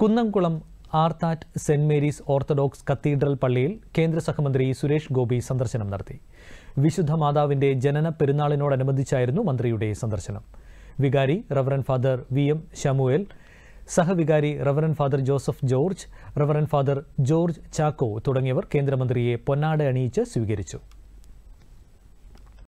കുന്നംകുളം ആർത്താറ്റ് സെന്റ് Mary's orthodox cathedral പള്ളിയിൽ കേന്ദ്ര സഹമന്ത്രി സുരേഷ് ഗോപി സന്ദർശനം നടത്തി വിശുദ്ധ മാതാവിന്റെ ജനന പെരുന്നാളിനോടനുബന്ധിച്ചായിരുന്നു മന്ത്രിയുടെ സന്ദർശനം വികാരി reverend father V M Shamuel സഹവികാരി reverend father Joseph George reverend father George Chacko തുടങ്ങിയവർ കേന്ദ്രമന്ത്രിയെ പൊന്നാട അണിയിച്ച് സ്വീകരിച്ചു